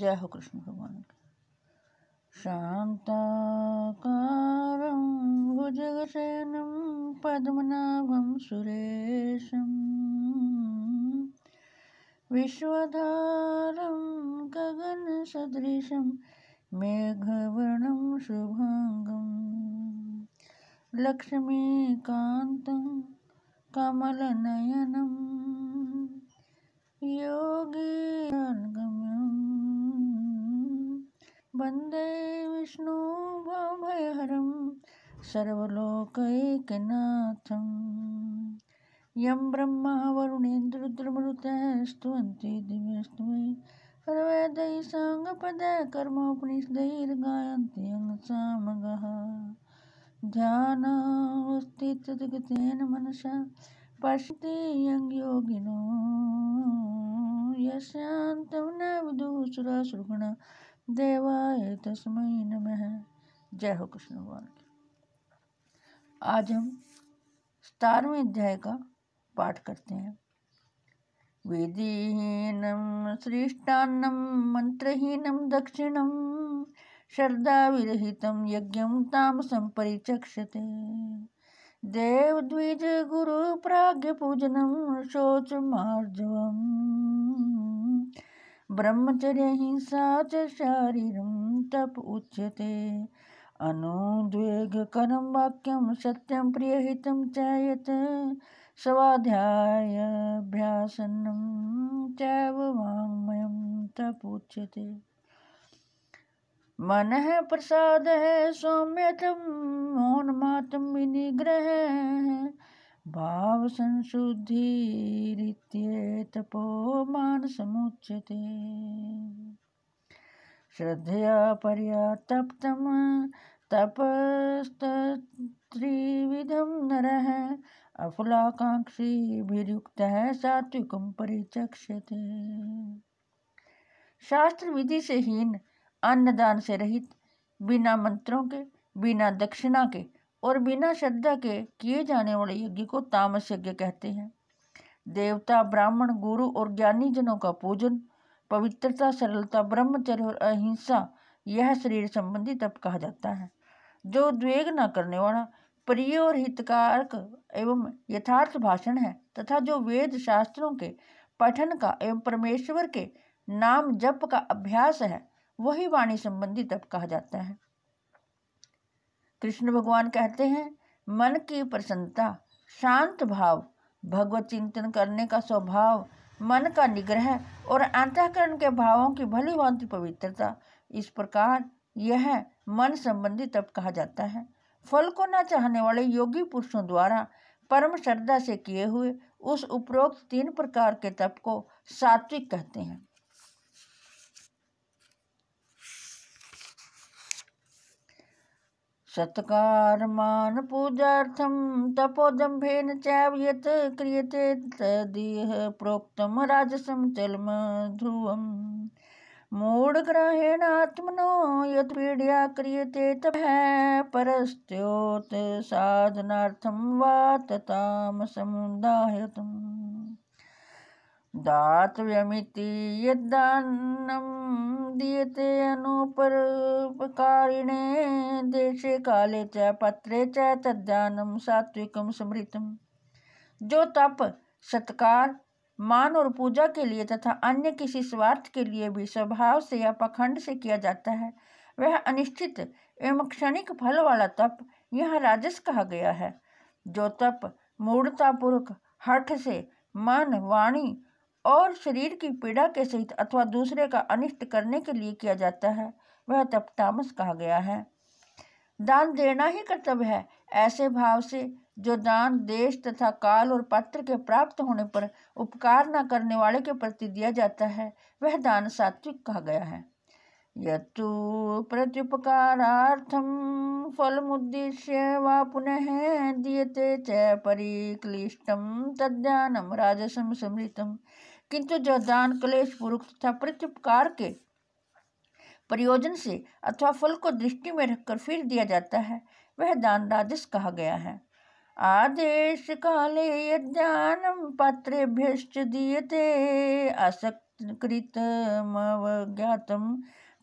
जय हो कृष्ण भगवान की शान्ताकारं सुश पद्मनाभं सुरेशम् विश्वधारं गगनसदृशं मेघवर्णं शुभाङ्गं लक्ष्मीकान्तं कमलनयनम् वन्दे विष्णुभयहरं सर्वलोकैकनाथं यं ब्रह्मा वरुणेन्द्ररुद्रमरुतस्तुवन्ति दिव्यस्तुवै हरवेदैः साङ्गपदकर्मोपनिषदैर्गायन्ति अङ्गसामगः ध्यानावस्ति तद्गतेन मनसा पश्यति यंग योगिनो यस्यान्तं न विदुः देवाय तस्मय नमः जय हो कृष्ण भगवान की आज हम सतारवें अध्याय का पाठ करते हैं वेदीहीनं श्रेष्ठान्नं मन्त्रहीनं दक्षिणं श्रद्धाविरहितं गुरु प्राग्ञ पूजनम शोच मार्जव हिंसा च शारीर तप उच्यते अनुद्वेगकरं वाक्यं सत्यं प्रियहितं च यत् स्वाध्यायाभ्यासनं चैव वाङ्मयं तपोच्यते मनः प्रसादः सौम्यतं मौनमातं विनिग्रहः भाव संशुद्धि तपोमान समुच्य श्रद्धया पर्या तप्तं तपस्तत्रिविधं नरः अफलाकाङ्क्षीभिरुक्तः सात्विकं परिचक्षते शास्त्र विधि से हीन अन्नदान से रहित बिना मंत्रों के बिना दक्षिणा के और बिना श्रद्धा के किए जाने वाले यज्ञ को तामस यज्ञ कहते हैं देवता ब्राह्मण गुरु और ज्ञानी जनों का पूजन पवित्रता सरलता ब्रह्मचर्य और अहिंसा यह शरीर संबंधी तप कहा जाता है जो द्वेग न करने वाला प्रिय और हितकारक एवं यथार्थ भाषण है तथा जो वेद शास्त्रों के पठन का एवं परमेश्वर के नाम जप का अभ्यास है वही वाणी संबंधी तप कहा जाता है कृष्ण भगवान कहते हैं मन की प्रसन्नता शांत भाव भगवत चिंतन करने का स्वभाव मन का निग्रह और अंतःकरण के भावों की भली भांति पवित्रता इस प्रकार यह मन संबंधी तप कहा जाता है फल को न चाहने वाले योगी पुरुषों द्वारा परम श्रद्धा से किए हुए उस उपरोक्त तीन प्रकार के तप को सात्विक कहते हैं सत्कारमानपूजार्थं तपोदम्भेन च यत् क्रियते तदिह प्रोक्तं राजसं चल्म ध्रुवम् मूढग्रहेण आत्मनो यत् पीडया क्रियते तपः परस्त्योत् साधनार्थं वा ततामसमुदाहयतम् दातव्यमिति यद्दानं दीयते अनुपरोपकारिणे देशे काले च पत्रे च तद्दानं सात्विकं समृतम जो तप सत्कार मान और पूजा के लिए तथा अन्य किसी स्वार्थ के लिए भी स्वभाव से या पखंड से किया जाता है वह अनिश्चित एवं क्षणिक फल वाला तप यह राजस कहा गया है जो तप मूर्तापूर्वक हठ से मन वाणी और शरीर की पीड़ा के सहित अथवा दूसरे का अनिष्ट करने के लिए किया जाता है वह तब तामस कहा गया है दान देना ही कर्तव्य है ऐसे भाव से जो दान देश तथा काल और पात्र के प्राप्त होने पर उपकार न करने वाले के प्रति दिया जाता है वह दान सात्विक कहा गया है यतु प्रत्युपकारार्थम फल फलमुद्दिश्य व पुनः दीयते च परिक्लिष्टम तद्यानम राजसम समृतम किंतु जो दान क्लेश पुरुष तथा प्रत्युपकार के प्रयोजन से अथवा फल को दृष्टि में रखकर फिर दिया जाता है वह दान राजस कहा गया है आदेश काले यज्ञानम पात्रेभ्यश्च दीयते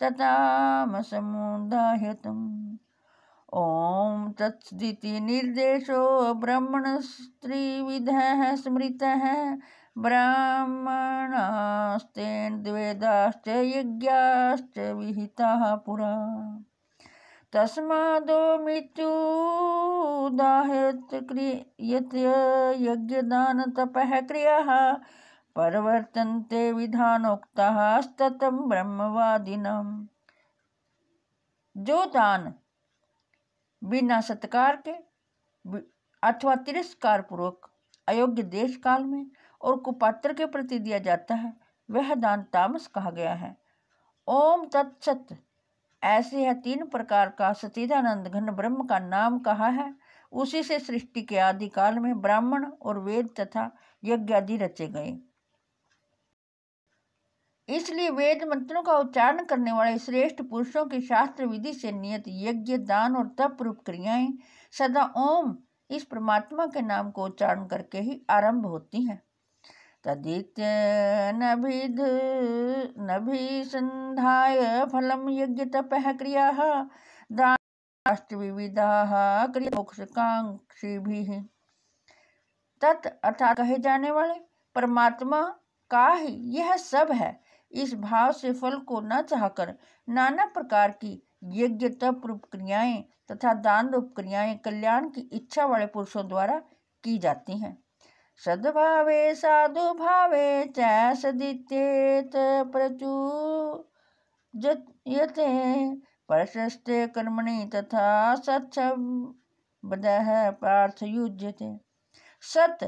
तथा समुदायतम ओम तत्सदिति निर्देशो ब्रह्मण स्त्री ब्रह्मणस्त्रिविधः स्मृतः ब्राह्मणास्तेन द्वेदाश्च यज्ञाश्च विहिताः पुरा तस्मादो मृत्युदाहेत् क्रियते यज्ञदानतपः क्रियाः प्रवर्तन्ते विधानोक्ताः स्ततं ब्रह्मवादिनम् जो दान बिना सत्कार के अथवा तिरस्कार पूर्वक अयोग्य देश काल में और कुपात्र के प्रति दिया जाता है वह दान तामस कहा गया है ओम तत्सत ऐसे है तीन प्रकार का सतीदानंद घन ब्रह्म का नाम कहा है उसी से सृष्टि के आदि काल में ब्राह्मण और वेद तथा यज्ञ आदि रचे गए इसलिए वेद मंत्रों का उच्चारण करने वाले श्रेष्ठ पुरुषों की शास्त्र विधि से नियत यज्ञ दान और तप रूप क्रियाएं सदा ओम इस परमात्मा के नाम को उच्चारण करके ही आरंभ होती हैं तदित्य तदित्यनभिध् नभिसन्धाय फलं यज्ञतपः क्रियाः दाष्टविविधाः क्रियामोक्षकाङ्क्षिभिः तत् अर्थात कहे जाने वाले परमात्मा का ही यह सब है इस भाव से फल को न चाहकर नाना प्रकार की यज्ञ तप रूप क्रियाएँ तथा दान रूप क्रियाएँ कल्याण की इच्छा वाले पुरुषों द्वारा की जाती हैं सद्भावे साधुभावे च सदित्येत प्रचुयते प्रशस्ते कर्मणि तथा सत्शब्दः पार्थ युज्यते सत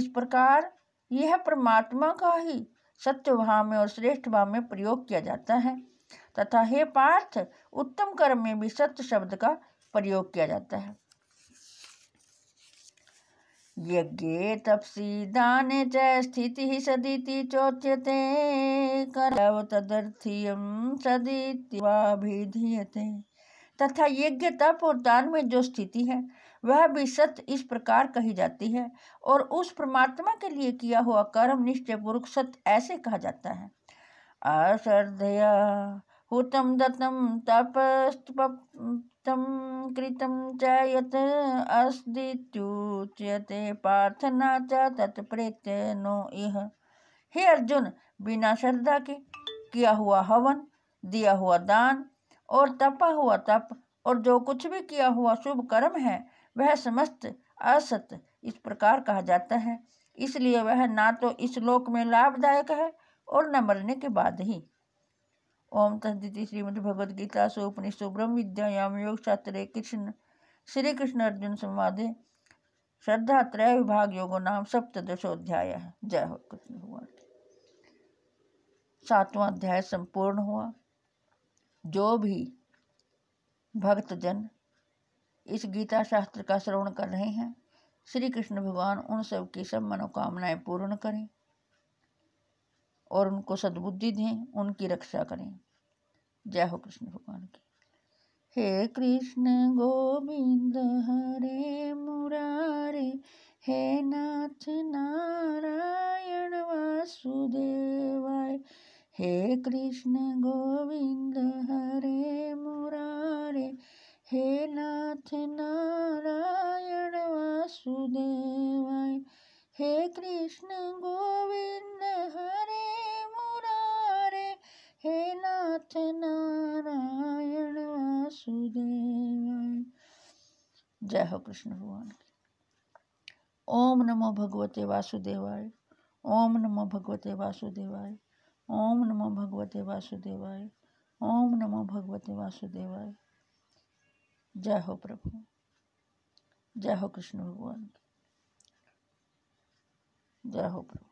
इस प्रकार यह परमात्मा का ही सत्य भाव में और श्रेष्ठ भाव में प्रयोग किया जाता है तथा हे पार्थ उत्तम कर्म में भी सत्य शब्द का प्रयोग किया जाता है यज्ञे तपसी दाने च स्थितिः सदिति चोच्यते करव तदर्थीयम सदितिवाभिधीयते तथा यज्ञ तप और दान में जो स्थिति है वह भी सत्य इस प्रकार कही जाती है और उस परमात्मा के लिए किया हुआ कर्म निश्चय पुरुष सत्य ऐसे कहा जाता है अश्रद्धया हुतं दत्तं तपस्तपप्तं कृतं च यत् अस्दित्युच्यते प्रार्थना च तत्प्रेत नो इह हे अर्जुन बिना श्रद्धा के किया हुआ हवन दिया हुआ दान और तपा हुआ तप और जो कुछ भी किया हुआ शुभ कर्म है वह समस्त असत इस प्रकार कहा जाता है इसलिए वह ना तो इस लोक में लाभदायक है और न मरने के बाद ही ओम तद्दिति ब्रह्म विद्यायाम योग शास्त्रे कृष्ण श्री कृष्ण अर्जुन संवादे श्रद्धा त्रय विभाग योगो नाम सप्तशोध्याय है जय हो कृष्ण भगवान सातवां अध्याय संपूर्ण हुआ जो भी भक्तजन इस गीता शास्त्र का श्रवण कर रहे हैं श्री कृष्ण भगवान उन सब की सब मनोकामनाएं पूर्ण करें और उनको सद्बुद्धि दें उनकी रक्षा करें जय हो कृष्ण भगवान की हे कृष्ण गोविंद हरे मुरारे हे नाथ नारायण वासुदेवाय हे कृष्ण गोविंद हरे मुरारे हे नाथ नारायण वासुदेवाय हे कृष्ण गो जय हो कृष्ण भगवान की ओम नमो भगवते वासुदेवाय ओम नमो भगवते वासुदेवाय ओम नमो भगवते वासुदेवाय ओम नमो भगवते वासुदेवाय जय हो प्रभु जय हो कृष्ण भगवान की जय हो प्रभु